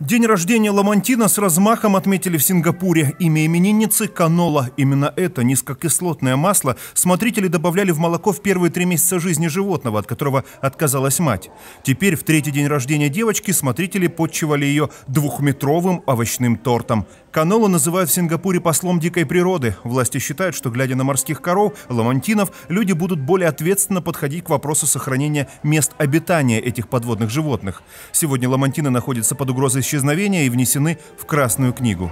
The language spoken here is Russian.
День рождения Ламантина с размахом отметили в Сингапуре. Имя именинницы – канола. Именно это низкокислотное масло смотрители добавляли в молоко в первые три месяца жизни животного, от которого отказалась мать. Теперь в третий день рождения девочки смотрители подчивали ее двухметровым овощным тортом. Канолу называют в Сингапуре послом дикой природы. Власти считают, что, глядя на морских коров, ламантинов, люди будут более ответственно подходить к вопросу сохранения мест обитания этих подводных животных. Сегодня ламантины находятся под угрозой исчезновения и внесены в Красную книгу.